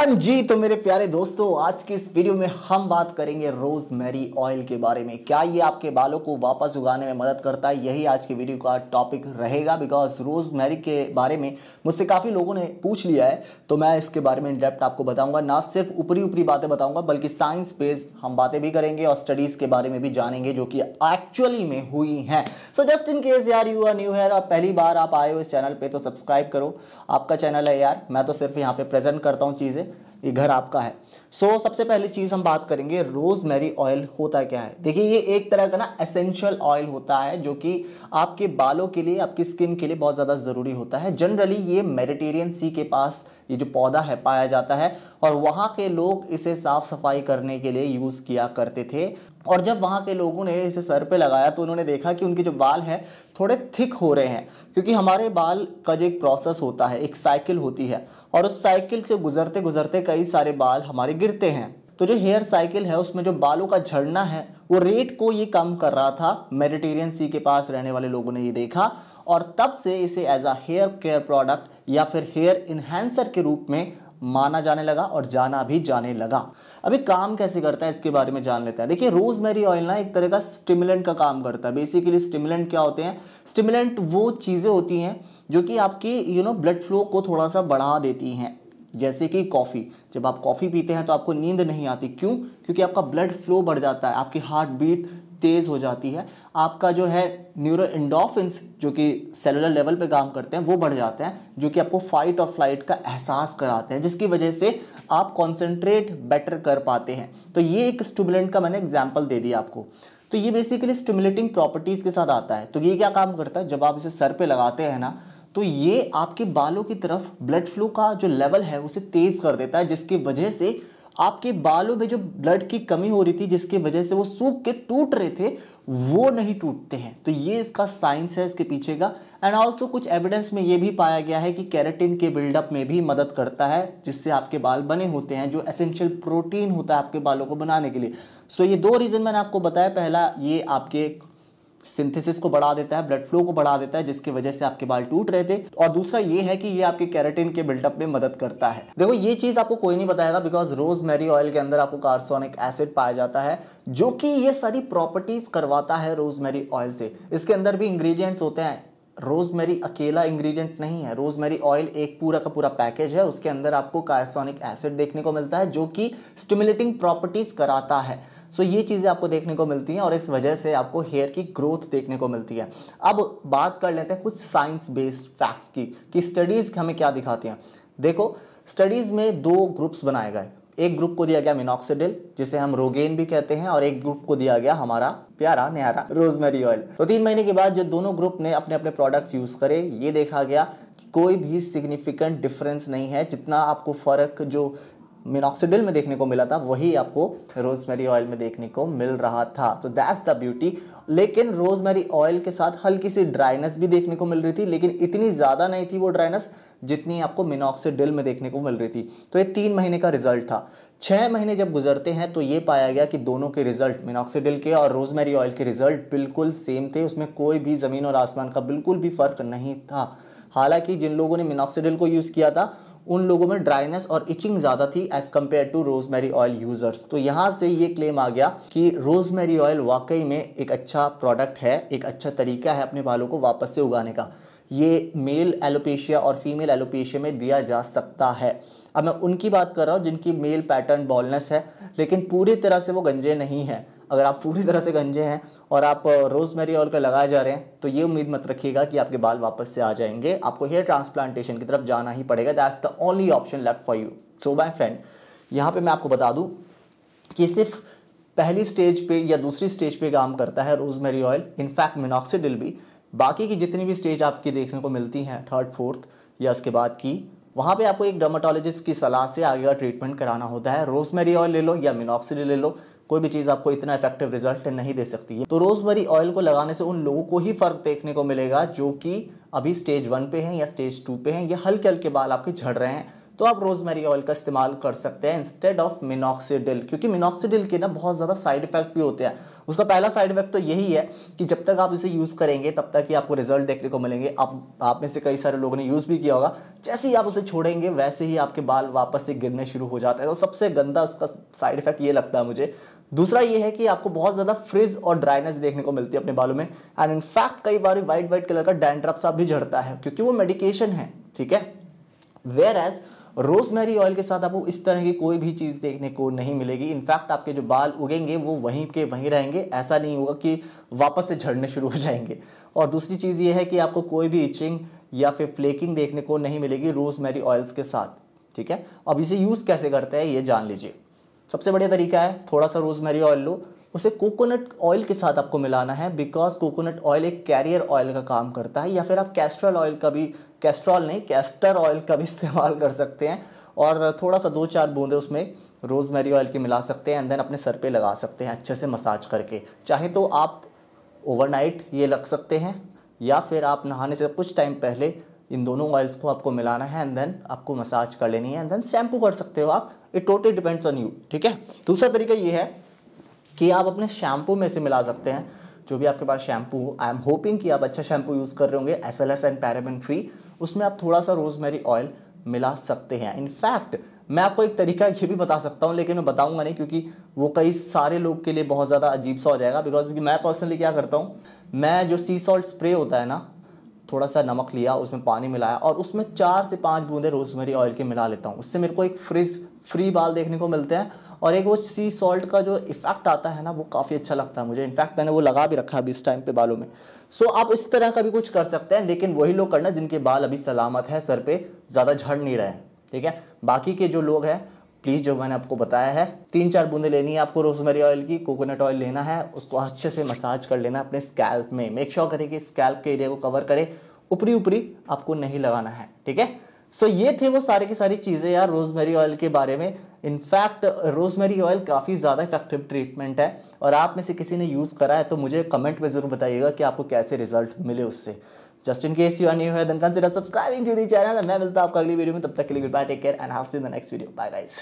हाँ जी तो मेरे प्यारे दोस्तों आज की इस वीडियो में हम बात करेंगे रोजमेरी ऑयल के बारे में क्या ये आपके बालों को वापस उगाने में मदद करता है यही आज की वीडियो का टॉपिक रहेगा बिकॉज रोजमेरी के बारे में मुझसे काफ़ी लोगों ने पूछ लिया है तो मैं इसके बारे में डेप्ट आपको बताऊंगा ना सिर्फ ऊपरी ऊपरी बातें बताऊंगा बल्कि साइंस बेस्ड हम बातें भी करेंगे और स्टडीज़ के बारे में भी जानेंगे जो कि एक्चुअली में हुई हैं सो जस्ट इन केस यार यू आर न्यू हेयर और पहली बार आप आए हो इस चैनल पर तो सब्सक्राइब करो आपका चैनल है यार मैं तो सिर्फ यहाँ पर प्रेजेंट करता हूँ चीज़ें ये घर आपका है सो so, सबसे पहली चीज़ हम बात करेंगे रोज़मेरी ऑयल होता क्या है देखिए ये एक तरह का ना एसेंशियल ऑयल होता है जो कि आपके बालों के लिए आपकी स्किन के लिए बहुत ज़्यादा ज़रूरी होता है जनरली ये मेडिटेरियन सी के पास ये जो पौधा है पाया जाता है और वहाँ के लोग इसे साफ़ सफाई करने के लिए यूज़ किया करते थे और जब वहाँ के लोगों ने इसे सर पे लगाया तो उन्होंने देखा कि उनके जो बाल हैं थोड़े थिक हो रहे हैं क्योंकि हमारे बाल का जो एक प्रोसेस होता है एक साइकिल होती है और उस साइकिल से गुजरते गुजरते कई सारे बाल हमारे गिरते हैं तो जो हेयर साइकिल है उसमें जो बालों का झड़ना है वो रेट को ये कम कर रहा था मेडिटेरियन सी के पास रहने वाले लोगों ने ये देखा और तब से इसे as a hair care product या फिर हेयर इन्हेंसर के रूप में माना जाने लगा और जाना भी जाने लगा अभी काम कैसे करता है इसके बारे में जान लेते हैं देखिए रोजमेरी ऑयल ना एक तरह का स्टिमुलेंट का काम करता है बेसिकली स्टिमुलेंट क्या होते हैं स्टिमुलेंट वो चीज़ें होती हैं जो कि आपकी यू नो ब्लड फ्लो को थोड़ा सा बढ़ा देती हैं जैसे कि कॉफ़ी जब आप कॉफ़ी पीते हैं तो आपको नींद नहीं आती क्यों क्योंकि आपका ब्लड फ्लो बढ़ जाता है आपकी हार्ट बीट तेज़ हो जाती है आपका जो है न्यूरो इंडोफिन्स जो कि सेलुलर लेवल पे काम करते हैं वो बढ़ जाते हैं जो कि आपको फाइट और फ्लाइट का एहसास कराते हैं जिसकी वजह से आप कॉन्सेंट्रेट बेटर कर पाते हैं तो ये एक स्टूबुलेंट का मैंने एग्जाम्पल दे दिया आपको तो ये बेसिकली स्टिमुलेटिंग प्रॉपर्टीज़ के साथ आता है तो ये क्या काम करता है जब आप इसे सर पे लगाते हैं ना तो ये आपके बालों की तरफ ब्लड फ्लो का जो लेवल है उसे तेज़ कर देता है जिसकी वजह से आपके बालों में जो ब्लड की कमी हो रही थी जिसकी वजह से वो सूख के टूट रहे थे वो नहीं टूटते हैं तो ये इसका साइंस है इसके पीछे का एंड ऑल्सो कुछ एविडेंस में ये भी पाया गया है कि कैरेटिन के बिल्डअप में भी मदद करता है जिससे आपके बाल बने होते हैं जो एसेंशियल प्रोटीन होता है आपके बालों को बनाने के लिए सो so ये दो रीज़न मैंने आपको बताया पहला ये आपके सिंथेसिस को बढ़ा देता है ब्लड फ्लो को बढ़ा देता है जिसकी वजह से आपके बाल टूट रहे थे और दूसरा ये है कि ये आपके कैरेटिन के बिल्डअप में मदद करता है देखो ये चीज आपको कोई नहीं बताएगा बिकॉज रोजमेरी ऑयल के अंदर आपको कार्सोनिक एसिड पाया जाता है जो कि ये सारी प्रॉपर्टीज करवाता है रोजमेरी ऑयल से इसके अंदर भी इंग्रीडियंट्स होते हैं रोजमेरी अकेला इंग्रेडिएंट नहीं है रोजमेरी ऑयल एक पूरा का पूरा पैकेज है उसके अंदर आपको कार्सोनिक एसिड देखने को मिलता है जो कि स्टिमुलेटिंग प्रॉपर्टीज कराता है सो ये चीज़ें आपको देखने को मिलती हैं और इस वजह से आपको हेयर की ग्रोथ देखने को मिलती है अब बात कर लेते हैं कुछ साइंस बेस्ड फैक्ट्स की कि स्टडीज़ हमें क्या दिखाती हैं देखो स्टडीज़ में दो ग्रुप्स बनाए गए एक ग्रुप को दिया गया मिनोक्सीडिल जिसे हम रोगेन भी कहते हैं और एक ग्रुप को दिया गया हमारा प्यारा न्यारा रोजमेरी ऑयल तो तीन महीने के बाद जो दोनों ग्रुप ने अपने अपने प्रोडक्ट्स यूज़ करे ये देखा गया कोई भी सिग्निफिकेंट डिफरेंस नहीं है जितना आपको फ़र्क जो मिनोक्सीडिल में देखने को मिला था वही आपको रोजमेरी ऑयल में देखने को मिल रहा था तो दैट्स द ब्यूटी लेकिन रोजमेरी ऑयल के साथ हल्की सी ड्राइनेस भी देखने को मिल रही थी लेकिन इतनी ज़्यादा नहीं थी वो ड्राइनेस जितनी आपको मिनॉक्सीडिल में देखने को मिल रही थी तो ये तीन महीने का रिजल्ट था छः महीने जब गुजरते हैं तो ये पाया गया कि दोनों के रिजल्ट मिनॉक्सीडिल के और रोजमेरी ऑयल के रिजल्ट बिल्कुल सेम थे उसमें कोई भी ज़मीन और आसमान का बिल्कुल भी फर्क नहीं था हालांकि जिन लोगों ने मिनॉक्सीडिल को यूज़ किया था उन लोगों में ड्राइनेस और इचिंग ज़्यादा थी as compared to rosemary oil users तो यहाँ से ये क्लेम आ गया कि रोजमेरी ऑयल वाकई में एक अच्छा प्रोडक्ट है एक अच्छा तरीका है अपने बालों को वापस से उगाने का ये मेल एलोपेशिया और फीमेल एलोपेशिया में दिया जा सकता है अब मैं उनकी बात कर रहा हूँ जिनकी मेल पैटर्न बॉलनेस है लेकिन पूरी तरह से वो गंजे नहीं है अगर आप पूरी तरह से गंजे हैं और आप रोजमेरी ऑयल का लगाए जा रहे हैं तो ये उम्मीद मत रखिएगा कि आपके बाल वापस से आ जाएंगे आपको हेयर ट्रांसप्लांटेशन की तरफ जाना ही पड़ेगा that's the only option left for you so my friend यहाँ पे मैं आपको बता दूँ कि सिर्फ पहली स्टेज पे या दूसरी स्टेज पे काम करता है रोजमेरी ऑयल इनफैक्ट मिनॉक्सीडिल भी बाकी की जितनी भी स्टेज आपकी देखने को मिलती हैं थर्ड फोर्थ या उसके बाद की वहाँ पे आपको एक डर्माटोलॉजिस्ट की सलाह से आगे का ट्रीटमेंट कराना होता है रोजमेरी ऑयल ले लो या मिनॉक्सिडिल ले लो कोई भी चीज़ आपको इतना इफेक्टिव रिजल्ट नहीं दे सकती है तो रोजमरी ऑयल को लगाने से उन लोगों को ही फर्क देखने को मिलेगा जो कि अभी स्टेज वन पे हैं या स्टेज टू पे हैं या हल्के हल्के बाल आपके झड़ रहे हैं तो आप रोजमेरी ऑयल का इस्तेमाल कर सकते हैं इंस्टेड ऑफ मिनोक्सीडिल क्योंकि मिनोक्सीडिल के ना बहुत ज़्यादा साइड इफेक्ट भी होते हैं उसका पहला साइड इफेक्ट तो यही है कि जब तक आप इसे यूज़ करेंगे तब तक ही आपको रिजल्ट देखने को मिलेंगे आप आप में से कई सारे लोगों ने यूज़ भी किया होगा जैसे ही आप उसे छोड़ेंगे वैसे ही आपके बाल वापस से गिरने शुरू हो जाते हैं तो सबसे गंदा उसका साइड इफेक्ट ये लगता है मुझे दूसरा ये है कि आपको बहुत ज़्यादा फ्रिज और ड्राइनेस देखने को मिलती है अपने बालों में एंड इनफैक्ट कई बार वाइट व्हाइट कलर का डैंड्रफ सा भी झड़ता है क्योंकि वो मेडिकेशन है ठीक है वेयर एज़ रोजमेरी ऑयल के साथ आपको इस तरह की कोई भी चीज़ देखने को नहीं मिलेगी इनफैक्ट आपके जो बाल उगेंगे वो वहीं के वहीं रहेंगे ऐसा नहीं होगा कि वापस से झड़ने शुरू हो जाएंगे और दूसरी चीज़ ये है कि आपको कोई भी इचिंग या फिर फ्लेकिंग देखने को नहीं मिलेगी रोजमेरी ऑयल्स के साथ ठीक है अब इसे यूज़ कैसे करते हैं ये जान लीजिए सबसे बढ़िया तरीका है थोड़ा सा रोजमेरी ऑयल लो उसे कोकोनट ऑयल के साथ आपको मिलाना है बिकॉज कोकोनट ऑयल एक कैरियर ऑयल का काम करता है या फिर आप कैस्ट्रल ऑयल का भी कैस्ट्रॉल नहीं कैस्टर ऑयल का भी इस्तेमाल कर सकते हैं और थोड़ा सा दो चार बूंदे उसमें रोज़मेरी ऑयल की मिला सकते हैं एंड देन अपने सर पे लगा सकते हैं अच्छे से मसाज करके चाहे तो आप ओवरनाइट ये लग सकते हैं या फिर आप नहाने से कुछ टाइम पहले इन दोनों ऑयल्स को आपको मिलाना है एंड देन आपको मसाज कर लेनी है एंड देन शैम्पू कर सकते हो आप it totally depends on you ठीक है दूसरा तरीका ये है कि आप अपने शैम्पू में से मिला सकते हैं जो भी आपके पास शैम्पू हो आई एम होपिंग कि आप अच्छा शैम्पू यूज़ कर रहे होंगे S L S and paraben free उसमें आप थोड़ा सा रोजमेरी ऑयल मिला सकते हैं इनफैक्ट मैं आपको एक तरीका ये भी बता सकता हूँ लेकिन मैं बताऊंगा नहीं क्योंकि वो कई सारे लोग के लिए बहुत ज़्यादा अजीब सा हो जाएगा बिकॉज मैं पर्सनली क्या करता हूँ मैं जो सी सॉल्ट स्प्रे होता है ना थोड़ा सा नमक लिया उसमें पानी मिलाया और उसमें चार से पाँच बूंदे रोजमेरी ऑयल के मिला लेता हूँ उससे मेरे को एक फ्रिज फ्री बाल देखने को मिलते हैं और एक वो सी सॉल्ट का जो इफ़ेक्ट आता है ना वो काफ़ी अच्छा लगता है मुझे इनफैक्ट मैंने वो लगा भी रखा है अभी इस टाइम पे बालों में सो so, आप इस तरह का भी कुछ कर सकते हैं लेकिन वही लोग करना जिनके बाल अभी सलामत है सर पे ज़्यादा झड़ नहीं रहे ठीक है बाकी के जो लोग हैं प्लीज़ जो मैंने आपको बताया है तीन चार बूंदे लेनी है आपको रोजमेरी ऑयल की कोकोनट ऑयल लेना है उसको अच्छे से मसाज कर लेना अपने स्कैल्प में मेक श्योर करें कि स्कैल्प के एरिया को कवर करें ऊपरी ऊपरी आपको नहीं लगाना है ठीक है सो ये थे वो सारे की सारी चीज़ें यार रोजमेरी ऑयल के बारे में इनफैक्ट रोजमेरी ऑयल काफ़ी ज़्यादा इफेक्टिव ट्रीटमेंट है और आप में से किसी ने यूज़ करा है तो मुझे कमेंट में ज़रूर बताइएगा कि आपको कैसे रिजल्ट मिले उससे just in case you are new here then consider subscribing to the channel मैं मिलता हूँ आपको अगली वीडियो में तब तक के लिए good bye take care and how see the next video bye guys